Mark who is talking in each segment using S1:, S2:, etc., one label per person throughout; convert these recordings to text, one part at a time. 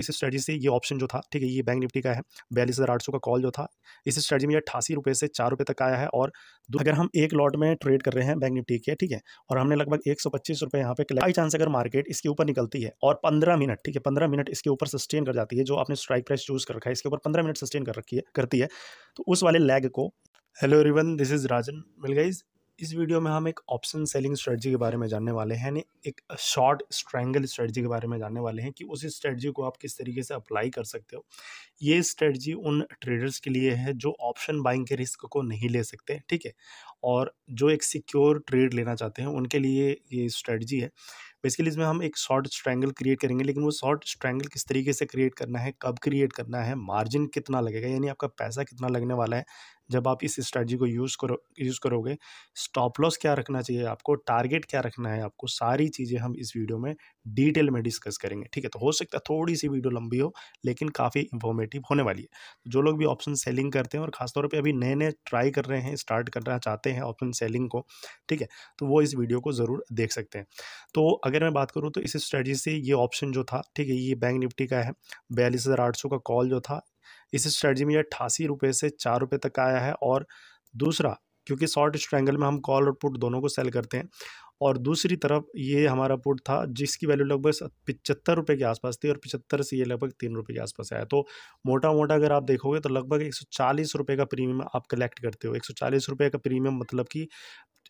S1: इस स्ट्रेटजी से ये ऑप्शन जो था ठीक है ये बैंक निफ्टी का है बयालीस हज़ार आठ सौ का कॉल जो था इस स्ट्रेटजी में ये अठासी रुपये से चार रुपये तक आया है और अगर हम एक लॉट में ट्रेड कर रहे हैं बैंक निफ्टी के ठीक है और हमने लगभग एक सौ पच्चीस रुपये यहाँ पे बाई चांस अगर मार्केट इसके ऊपर निकलती है और पंद्रह मिनट ठीक है पंद्रह मिनट इसके ऊपर सस्टेन कर जाती है जो आपने स्ट्राइक प्राइस चूज़ कर रखा है इसके ऊपर पंद्रह मिनट सस्टेन कर रखी है करती है तो उस वाले लैग को हेलो रिवन दिस इज़ राजन मिल गाइज इस वीडियो में हम एक ऑप्शन सेलिंग स्ट्रेटजी के बारे में जानने वाले हैं यानी एक शॉर्ट स्ट्रैंगल स्ट्रेटजी के बारे में जानने वाले हैं कि उस स्ट्रेटजी को आप किस तरीके से अप्लाई कर सकते हो ये स्ट्रेटजी उन ट्रेडर्स के लिए है जो ऑप्शन बाइंग के रिस्क को नहीं ले सकते ठीक है और जो एक सिक्योर ट्रेड लेना चाहते हैं उनके लिए ये स्ट्रेटजी है बेसिकली इसमें हम एक शॉर्ट स्ट्रैंगल क्रिएट करेंगे लेकिन वो शॉर्ट स्ट्रैंगल किस तरीके से क्रिएट करना है कब क्रिएट करना है मार्जिन कितना लगेगा यानी आपका पैसा कितना लगने वाला है जब आप इस स्ट्रैटी को यूज़ करो यूज़ करोगे स्टॉप लॉस क्या रखना चाहिए आपको टारगेट क्या रखना है आपको सारी चीज़ें हम इस वीडियो में डिटेल में डिस्कस करेंगे ठीक है तो हो सकता है थोड़ी सी वीडियो लंबी हो लेकिन काफ़ी इन्फॉर्मेटिव होने वाली है तो जो लोग भी ऑप्शन सेलिंग करते हैं और खासतौर पर अभी नए नए ट्राई कर रहे हैं स्टार्ट करना चाहते हैं ऑप्शन सेलिंग को ठीक है तो वो इस वीडियो को ज़रूर देख सकते हैं तो अगर मैं बात करूँ तो इस स्ट्रैटी से ये ऑप्शन जो था ठीक है ये बैंक निफ्टी का है बयालीस का कॉल जो था इस स्ट्रेटजी में यह अट्ठासी रुपये से चार रुपये तक आया है और दूसरा क्योंकि शॉर्ट स्ट्रैंगल में हम कॉल और पुट दोनों को सेल करते हैं और दूसरी तरफ ये हमारा पुट था जिसकी वैल्यू लगभग पिचहत्तर रुपये के आसपास थी और पिचहत्तर से ये लगभग तीन रुपये के आसपास आया तो मोटा मोटा अगर आप देखोगे तो लगभग एक सौ चालीस रुपये का प्रीमियम आप कलेक्ट करते हो एक सौ चालीस रुपये का प्रीमियम मतलब कि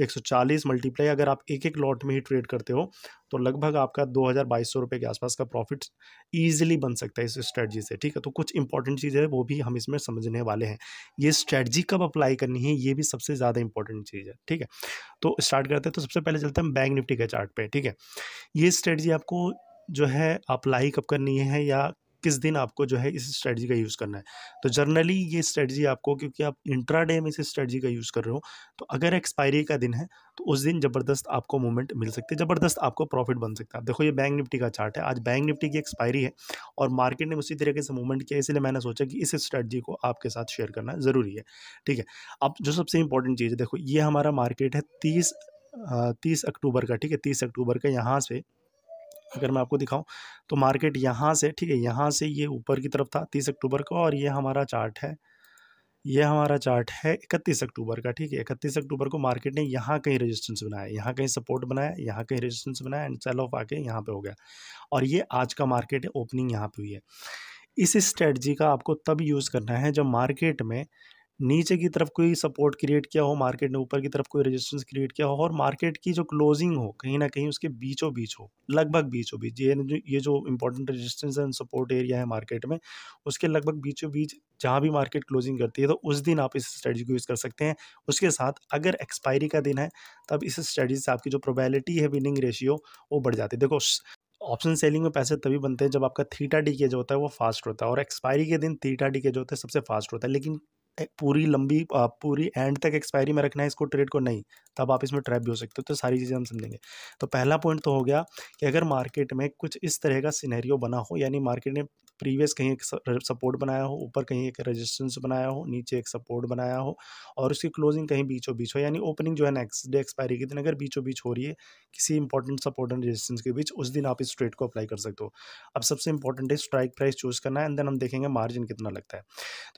S1: एक सौ चालीस मल्टीप्लाई अगर आप एक एक लॉट में ही ट्रेड करते हो तो लगभग आपका दो हज़ार बाईस सौ रुपये के आसपास का प्रॉफिट ईजिली बन सकता है इस स्ट्रेटजी से ठीक है तो कुछ इंपॉर्टेंट चीज़ है वो भी हम इसमें समझने वाले हैं ये स्ट्रेटजी कब अप्लाई करनी है ये भी सबसे ज़्यादा इंपॉर्टेंट चीज़ है ठीक है तो स्टार्ट करते हैं तो सबसे पहले चलते हैं बैंक निफ्टी के चार्ट ठीक है ये स्ट्रेटजी आपको जो है अप्लाई कब करनी है या किस दिन आपको जो है इस स्ट्रेटजी का यूज़ करना है तो जनरली ये स्ट्रेटजी आपको क्योंकि आप इंट्रा डे में इस स्ट्रेटजी का यूज़ कर रहे हो तो अगर एक्सपायरी का दिन है तो उस दिन ज़बरदस्त आपको मूवमेंट मिल सकती है ज़बरदस्त आपको प्रॉफिट बन सकता है देखो ये बैंक निफ्टी का चार्ट है आज बैंक निफ्टी की एक्सपायरी है और मार्केट ने उसी तरीके से मूवमेंट किया इसलिए मैंने सोचा कि इस स्ट्रेटजी को आपके साथ शेयर करना ज़रूरी है ठीक है अब जो सबसे इंपॉर्टेंट चीज़ है देखो ये हमारा मार्केट है तीस तीस अक्टूबर का ठीक है तीस अक्टूबर का यहाँ से अगर मैं आपको दिखाऊं तो मार्केट यहाँ से ठीक है यहाँ से ये ऊपर की तरफ था तीस अक्टूबर को और ये हमारा चार्ट है ये हमारा चार्ट है इकतीस अक्टूबर का ठीक है इकतीस अक्टूबर को मार्केट ने यहाँ कहीं रेजिस्टेंस बनाया यहाँ कहीं सपोर्ट बनाया यहाँ कहीं रेजिस्टेंस बनाया एंड सेल ऑफ आके यहाँ पे हो गया और ये आज का मार्केट है ओपनिंग यहाँ पे हुई है इस स्ट्रेटजी का आपको तब यूज़ करना है जब मार्केट में नीचे की तरफ कोई सपोर्ट क्रिएट किया हो मार्केट ने ऊपर की तरफ कोई रेजिस्टेंस क्रिएट किया हो और मार्केट की जो क्लोजिंग हो कहीं ना कहीं उसके बीचों बीच हो लगभग बीचों बीच ये ये जो important resistance and support area है मार्केट में उसके लगभग बीचों बीच जहाँ भी मार्केट क्लोजिंग करती है तो उस दिन आप इस स्ट्रेटजी को यूज़ कर सकते हैं उसके साथ अगर एक्सपायरी का दिन है तब इस स्ट्रेटजी से आपकी जो प्रोबेबिलिटी है विनिंग रेशियो वो बढ़ जाती है देखो ऑप्शन सेलिंग में पैसे तभी बनते हैं जब आपका थीटा डी के जो होता है वो फास्ट होता है और एक्सपायरी के दिन थीटा डी के जो होता है सबसे फास्ट होता है लेकिन पूरी लंबी पूरी एंड तक एक्सपायरी में रखना है इसको ट्रेड को नहीं तब आप इसमें ट्रैप भी हो सकते हो तो सारी चीज़ें हम समझेंगे तो पहला पॉइंट तो हो गया कि अगर मार्केट में कुछ इस तरह का सिनेरियो बना हो यानी मार्केट ने प्रीवियस कहीं एक सपोर्ट बनाया हो ऊपर कहीं एक रेजिस्टेंस बनाया हो नीचे एक सपोर्ट बनाया हो और उसकी क्लोजिंग कहीं बीचों बीच हो यानी ओपनिंग जो है नेक्स्ट डे एक्सपायरी के दिन अगर बीचों बीच हो रही है किसी इंपॉर्टेंट सपोर्ट एंड रेजिस्टेंस के बीच उस दिन आप इस ट्रेड को अप्लाई कर सकते हो अब सबसे इंपॉर्टेंट है स्ट्राइक प्राइस चूज़ करना है एंड देन हम देखेंगे मार्जिन कितना लगता है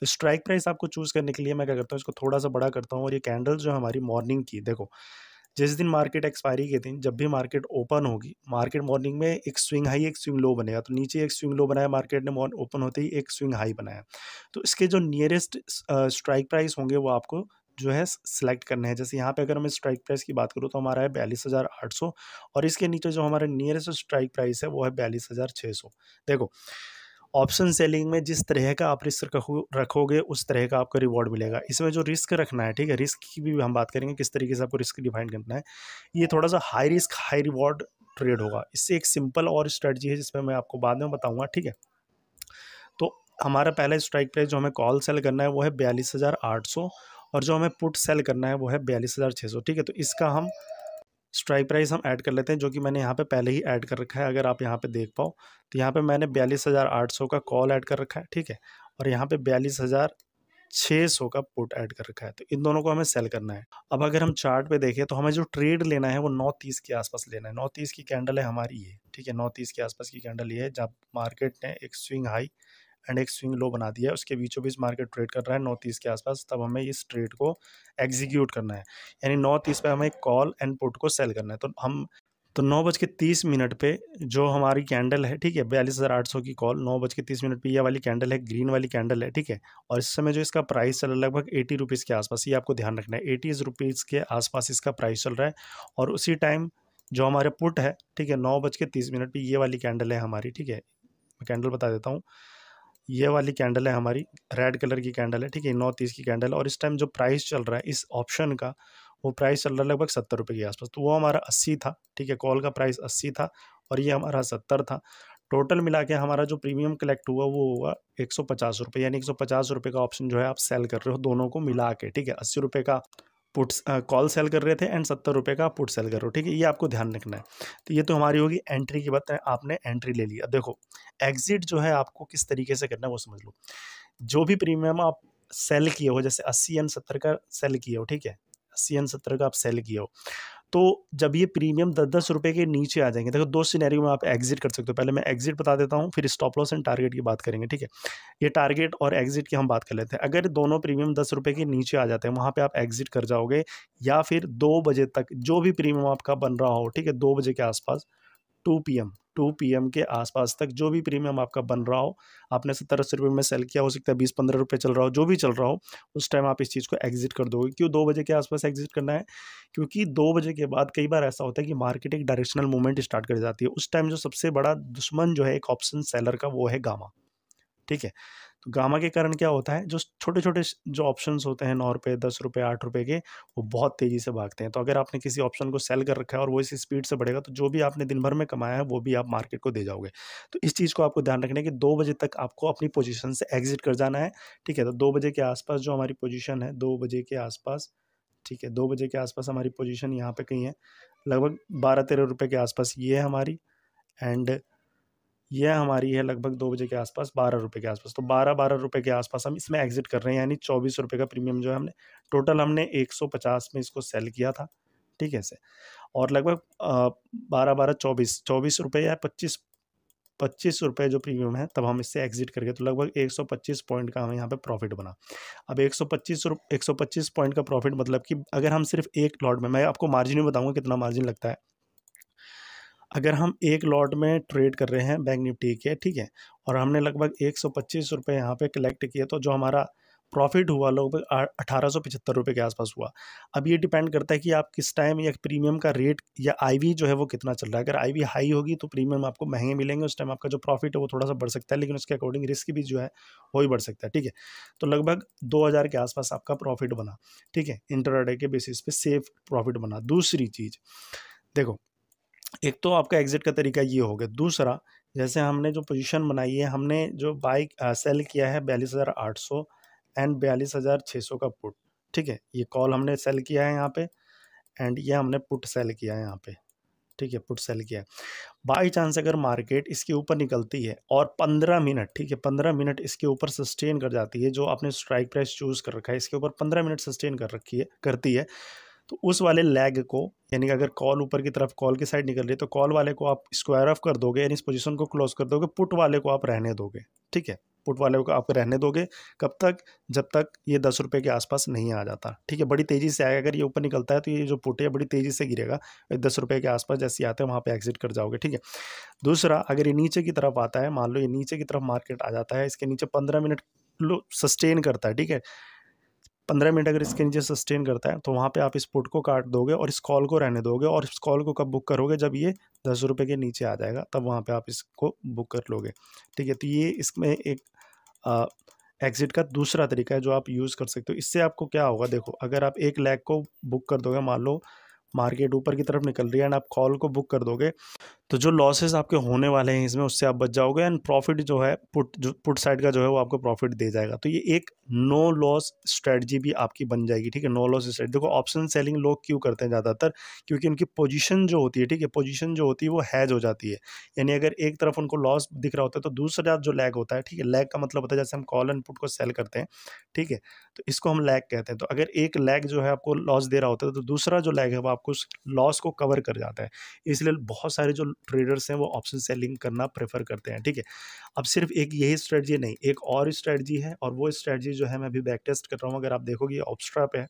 S1: तो स्ट्राइक प्राइस आपको चूज़ करने के लिए मैं क्या करता हूँ इसको थोड़ा सा बड़ा करता हूँ और ये कैंडल जो हमारी मॉर्निंग की देखो जिस दिन मार्केट एक्सपायरी के दिन जब भी मार्केट ओपन होगी मार्केट मॉर्निंग में एक स्विंग हाई एक स्विंग लो बनेगा तो नीचे एक स्विंग लो बनाया मार्केट ने मॉर्न ओपन होते ही एक स्विंग हाई बनाया तो इसके जो नियरेस्ट स्ट्राइक प्राइस होंगे वो आपको जो है सिलेक्ट करने हैं जैसे यहाँ पे अगर मैं स्ट्राइक प्राइस की बात करूँ तो हमारा है बयालीस हज़ार आठ सौ और इसके नीचे जो हमारा नियरेस्ट स्ट्राइक प्राइस है वो है बयालीस हज़ार छः सौ देखो ऑप्शन सेलिंग में जिस तरह का आप रिस्क रखोगे उस तरह का आपको रिवॉर्ड मिलेगा इसमें जो रिस्क रखना है ठीक है रिस्क की भी हम बात करेंगे किस तरीके से आपको रिस्क डिफाइन करना है ये थोड़ा सा high risk high reward trade होगा इससे एक सिंपल और स्ट्रेटजी है जिसमें मैं आपको बाद में बताऊँगा ठीक है तो हमारा पहला स्ट्राइक प्राइस जो हमें कॉल सेल करना है वो है बयालीस हज़ार आठ सौ और जो हमें पुट सेल करना है वो है बयालीस हज़ार छः सौ ठीक है तो इसका हम स्ट्राइक प्राइस हम ऐड कर लेते हैं जो कि मैंने यहाँ पे पहले ही ऐड कर रखा है अगर आप यहाँ पे देख पाओ तो यहाँ पे मैंने बयालीस हज़ार आठ सौ का कॉल ऐड कर रखा है ठीक है और यहाँ पे बयालीस हज़ार छः सौ का पुट ऐड कर रखा है तो इन दोनों को हमें सेल करना है अब अगर हम चार्ट पे देखें तो हमें जो ट्रेड लेना है वो नौ तीस के आसपास लेना है नौ तीस की कैंडल है हमारी ये ठीक है नौ तीस के आसपास की कैंडल ये है जहाँ मार्केट ने एक स्विंग हाई एंड एक स्विंग लो बना दिया है उसके बीचों बीच मार्केट ट्रेड कर रहा है नौ तीस के आसपास तब हमें इस ट्रेड को एग्जीक्यूट करना है यानी नौ तीस पर हमें कॉल एंड पुट को सेल करना है तो हम तो नौ बज के तीस मिनट पे जो हमारी कैंडल है ठीक है बयालीस हज़ार आठ सौ की कॉल नौ बज के तीस मिनट पे ये वाली कैंडल है ग्रीन वाली कैंडल है ठीक है और इस समय जो इसका प्राइस चल रहा है लगभग एटी रुपीज़ के आसपास ये आपको ध्यान रखना है एटी रुपीज़ के आसपास इसका प्राइस चल रहा है और उसी टाइम जो हमारे पुट है ठीक है नौ बज के तीस मिनट पर ये वाली कैंडल है हमारी ठीक है मैं कैंडल बता देता हूँ ये वाली कैंडल है हमारी रेड कलर की कैंडल है ठीक है नौ तीस की कैंडल और इस टाइम जो प्राइस चल रहा है इस ऑप्शन का वो प्राइस चल रहा है लगभग सत्तर रुपये के आसपास तो वो हमारा अस्सी था ठीक है कॉल का प्राइस अस्सी था और ये हमारा सत्तर था टोटल मिला के हमारा जो प्रीमियम कलेक्ट हुआ वो हुआ एक सौ पचास रुपये यानी एक सौ पचास रुपये का ऑप्शन जो है आप सेल कर रहे हो दोनों को मिला के ठीक है अस्सी रुपये का पुट कॉल सेल कर रहे थे एंड सत्तर रुपये का पुट सेल कर रहे हो ठीक है ये आपको ध्यान रखना है तो ये तो हमारी होगी एंट्री की बात है आपने एंट्री ले लिया देखो एग्जिट जो है आपको किस तरीके से करना है वो समझ लो जो भी प्रीमियम आप सेल किए हो जैसे अस्सी एन सत्तर का सेल किए हो ठीक है अस्सी एन सत्तर का आप सेल किए हो तो जब ये प्रीमियम दस दस रुपये के नीचे आ जाएंगे देखो दो सिनेरियो में आप एग्जिट कर सकते हो पहले मैं एग्जिट बता देता हूँ फिर स्टॉप लॉस एंड टारगेट की बात करेंगे ठीक है ये टारगेट और एग्जिट की हम बात कर लेते हैं अगर दोनों प्रीमियम दस रुपये के नीचे आ जाते हैं वहाँ पर आप एग्जिट कर जाओगे या फिर दो बजे तक जो भी प्रीमियम आपका बन रहा हो ठीक है दो बजे के आसपास two P M two P M के आसपास तक जो भी प्रीमियम आपका बन रहा हो आपने सत्तर अस्सी रुपये में सेल किया हो सकता है बीस पंद्रह रुपये चल रहा हो जो भी चल रहा हो उस टाइम आप इस चीज़ को एग्जिट कर दोगे क्यों दो बजे के आसपास एग्जिट करना है क्योंकि दो बजे के बाद कई बार ऐसा होता है कि मार्केट एक डायरेक्शनल मूवमेंट स्टार्ट कर जाती है उस टाइम जो सबसे बड़ा दुश्मन जो है एक ऑप्शन सेलर का वो है गामा ठीक है तो गामा के कारण क्या होता है जो छोटे छोटे जो ऑप्शंस होते हैं नौ रुपये दस रुपये आठ रुपये के वो बहुत तेज़ी से भागते हैं तो अगर आपने किसी ऑप्शन को सेल कर रखा है और वो इसी स्पीड से बढ़ेगा तो जो भी आपने दिन भर में कमाया है वो भी आप मार्केट को दे जाओगे तो इस चीज़ को आपको ध्यान रखना है कि दो बजे तक आपको अपनी पोजिशन से एग्जिट कर जाना है ठीक है तो दो बजे के आसपास जो हमारी पोजिशन है दो बजे के आसपास ठीक है दो बजे के आसपास हमारी पोजिशन यहाँ पर कहीं है लगभग बारह तेरह रुपये के आसपास ये है हमारी एंड यह हमारी है लगभग दो बजे के आसपास बारह रुपये के आसपास तो बारह बारह रुपये के आसपास हम इसमें एग्जिट कर रहे हैं यानी चौबीस रुपये का प्रीमियम जो है हमने टोटल हमने एक सौ पचास में इसको सेल किया था ठीक है सर और लगभग बारह बारह चौबीस चौबीस रुपये या पच्चीस पच्चीस रुपये जो प्रीमियम है तब हम इससे एग्जिट करके तो लगभग एक सौ पच्चीस पॉइंट का हमें यहाँ पर प्रॉफिट बना अब एक सौ पच्चीस एक सौ पच्चीस पॉइंट का प्रॉफिट मतलब कि अगर हम सिर्फ एक लॉट में मैं आपको मार्जिन भी बताऊँगा कितना मार्जिन लगता है अगर हम एक लॉट में ट्रेड कर रहे हैं बैंक निफ्टी के ठीक है और हमने लगभग एक सौ पच्चीस रुपये यहाँ पर कलेक्ट किए तो जो हमारा प्रॉफिट हुआ लगभग अठारह सौ पचहत्तर रुपये के आसपास हुआ अब ये डिपेंड करता है कि आप किस टाइम या प्रीमियम का रेट या आईवी जो है वो कितना चल रहा है अगर आईवी हाई होगी तो प्रीमियम आपको महंगे मिलेंगे उस टाइम आपका जो प्रॉफिट है वो थोड़ा सा बढ़ सकता है लेकिन उसके अकॉर्डिंग रिस्क भी जो है वो ही बढ़ सकता है ठीक है तो लगभग दो हज़ार के आसपास आपका प्रॉफिट बना ठीक है इंटरडे के बेसिस पे सेफ प्रॉफिट बना दूसरी चीज़ देखो एक तो आपका एग्ज़िट का तरीका ये हो गया दूसरा जैसे हमने जो पोजीशन बनाई है हमने जो बाइक सेल किया है बयालीस हज़ार आठ सौ एंड बयालीस हज़ार छः सौ का पुट ठीक है ये कॉल हमने सेल किया है यहाँ पे एंड ये हमने पुट सेल किया है यहाँ पे ठीक है पुट सेल किया है बाई चांस अगर मार्केट इसके ऊपर निकलती है और पंद्रह मिनट ठीक है पंद्रह मिनट इसके ऊपर सस्टेन कर जाती है जो आपने स्ट्राइक प्राइस चूज़ कर रखा है इसके ऊपर पंद्रह मिनट सस्टेन कर रखी है करती है तो उस वाले लेग को यानी कि अगर कॉल ऊपर की तरफ कॉल की साइड निकल रही है तो कॉल वाले को आप स्क्वायर ऑफ कर दोगे यानी इस पोजीशन को क्लोज कर दोगे पुट वाले को आप रहने दोगे ठीक है पुट वाले को आप रहने दोगे कब तक जब तक ये दस रुपये के आसपास नहीं आ जाता ठीक है बड़ी तेज़ी से आएगा अगर ये ऊपर निकलता है तो ये जो पुट है बड़ी तेज़ी से गिरेगा दस रुपये के आसपास जैसे आते हैं वहाँ पे एग्जिट कर जाओगे ठीक है दूसरा अगर ये नीचे की तरफ आता है मान लो ये नीचे की तरफ मार्केट आ जाता है इसके नीचे पंद्रह मिनट लो सस्टेन करता है ठीक है पंद्रह मिनट अगर इसके नीचे सस्टेन करता है तो वहाँ पे आप इस पुट को काट दोगे और इस कॉल को रहने दोगे और इस कॉल को कब बुक करोगे जब ये दस रुपये के नीचे आ जाएगा तब वहाँ पे आप इसको बुक कर लोगे ठीक है तो ये इसमें एक एग्ज़िट का दूसरा तरीका है जो आप यूज़ कर सकते हो इससे आपको क्या होगा देखो अगर आप एक लैग को बुक कर दोगे मान लो मार्केट ऊपर की तरफ निकल रही है एंड आप कॉल को बुक कर दोगे तो जो लॉसेस आपके होने वाले हैं इसमें उससे आप बच जाओगे एंड प्रॉफिट जो है पुट जो पुट साइड का जो है वो आपको प्रॉफिट दे जाएगा तो ये एक नो लॉस स्ट्रेटजी भी आपकी बन जाएगी ठीक है नो लॉस स्ट्रेटजी देखो ऑप्शन सेलिंग लोग क्यों करते हैं ज़्यादातर क्योंकि उनकी पोजीशन जो होती है ठीक है पोजीशन जो होती है वो हैज हो जाती है यानी अगर एक तरफ उनको लॉस दिख रहा होता है तो दूसरा जो लैग होता है ठीक है लैग का मतलब होता है जैसे हम कॉल एंड पुट को सेल करते हैं ठीक है तो इसको हम लैग कहते हैं तो अगर एक लैग जो है आपको लॉस दे रहा होता है तो दूसरा जो लैग है वो उस लॉस को कवर कर जाता है इसलिए बहुत सारे जो ट्रेडर्स हैं वो ऑप्शन सेलिंग करना प्रेफर करते हैं ठीक है अब सिर्फ एक यही स्ट्रेटजी नहीं एक और स्ट्रेटजी है और वो स्ट्रेटजी जो है मैं अभी बैक टेस्ट कर रहा हूँ अगर आप देखोगे ऑप्स्ट्रा पे है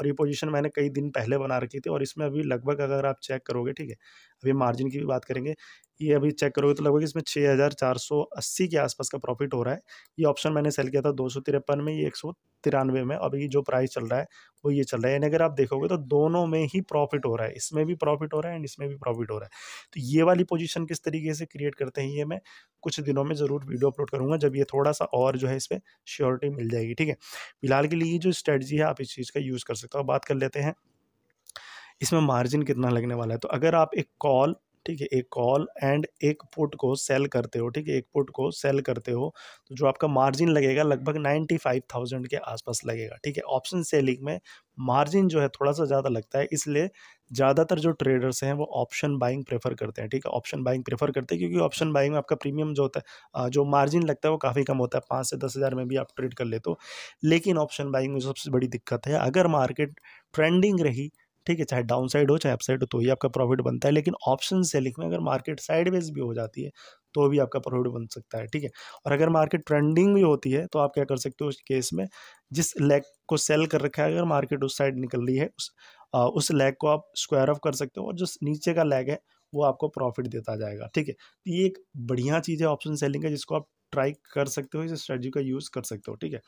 S1: और ये पोजिशन मैंने कई दिन पहले बना रखी थी और इसमें अभी लगभग अगर आप चेक करोगे ठीक है अभी मार्जिन की भी बात करेंगे ये अभी चेक करोगे तो लगभग इसमें छः हज़ार चार सौ अस्सी के आसपास का प्रॉफिट हो रहा है ये ऑप्शन मैंने सेल किया था दो सौ तिरपन में ये एक सौ तिरानवे में अभी जो प्राइस चल रहा है वो ये चल रहा है यानी अगर आप देखोगे तो दोनों में ही प्रॉफिट हो रहा है इसमें भी प्रॉफिट हो रहा है एंड इसमें भी प्रॉफिट हो रहा है तो ये वाली पोजीशन किस तरीके से क्रिएट करते हैं ये मैं कुछ दिनों में ज़रूर वीडियो अपलोड करूँगा जब ये थोड़ा सा और जो है इस पर श्योरिटी मिल जाएगी ठीक है फिलहाल के लिए जो स्ट्रेटजी है आप इस चीज़ का यूज़ कर सकते हो बात कर लेते हैं इसमें मार्जिन कितना लगने वाला है तो अगर आप एक कॉल ठीक है एक कॉल एंड एक पुट को सेल करते हो ठीक है एक पुट को सेल करते हो तो जो आपका मार्जिन लगेगा लगभग नाइन्टी फाइव थाउजेंड के आसपास लगेगा ठीक है ऑप्शन सेलिंग में मार्जिन जो है थोड़ा सा ज़्यादा लगता है इसलिए ज़्यादातर जो ट्रेडर्स हैं वो ऑप्शन बाइंग प्रेफर करते हैं ठीक है ऑप्शन बाइंग प्रेफर करते हैं क्योंकि ऑप्शन बाइंग में आपका प्रीमियम जो होता है जो मार्जिन लगता है वो काफ़ी कम होता है पाँच से दस हज़ार में भी आप ट्रेड कर लेते हो लेकिन ऑप्शन बाइंग में सबसे बड़ी दिक्कत है अगर मार्केट ट्रेंडिंग रही ठीक है चाहे डाउन साइड हो चाहे अप साइड हो तो ही आपका प्रॉफिट बनता है लेकिन ऑप्शन सेलिंग में अगर मार्केट साइडवेज भी हो जाती है तो भी आपका प्रॉफिट बन सकता है ठीक है और अगर मार्केट ट्रेंडिंग भी होती है तो आप क्या कर सकते हो उस केस में जिस लेग को सेल कर रखा है अगर मार्केट उस साइड निकल रही है उस आ, उस लेग को आप स्क्वायर ऑफ कर सकते हो और जो नीचे का लेग है वो आपको प्रॉफिट देता जाएगा ठीक है तो ये एक बढ़िया चीज़ है ऑप्शन सेलिंग का जिसको आप ट्राई कर सकते हो इस स्ट्रेटजी का यूज़ कर सकते हो ठीक है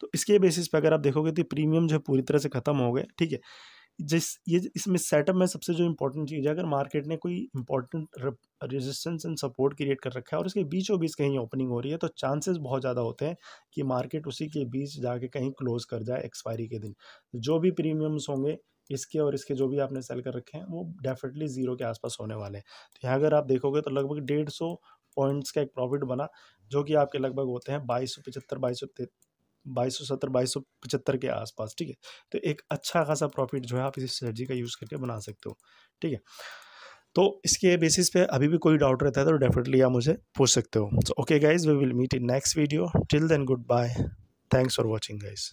S1: तो इसके बेसिस पे अगर आप देखोगे तो प्रीमियम जो है पूरी तरह से खत्म हो गए ठीक है जिस ये इसमें सेटअप में सबसे जो इम्पोर्टेंट चीज़ है अगर मार्केट ने कोई important resistance and support create कर रखा है और उसके बीचों बीच कहीं ओपनिंग हो रही है तो चांसेस बहुत ज़्यादा होते हैं कि मार्केट उसी के बीच जाके कहीं क्लोज कर जाए एक्सपायरी के दिन जो भी प्रीमियम्स होंगे इसके और इसके जो भी आपने सेल कर रखे हैं वो डेफिनेटली ज़ीरो के आसपास होने वाले हैं तो यहाँ अगर आप देखोगे तो लगभग डेढ़ सौ पॉइंट्स का एक प्रॉफिट बना जो कि आपके लगभग होते हैं बाईस सौ पचहत्तर बाईस सौ बाईस सौ सत्तर बाईस सौ पचहत्तर के आसपास ठीक है तो एक अच्छा खासा प्रॉफिट जो है आप इस स्ट्रेटजी का यूज़ करके बना सकते हो ठीक है तो इसके बेसिस पे अभी भी कोई डाउट रहता है तो डेफिनेटली आप मुझे पूछ सकते हो okay guys we will meet in next video till then goodbye thanks for watching guys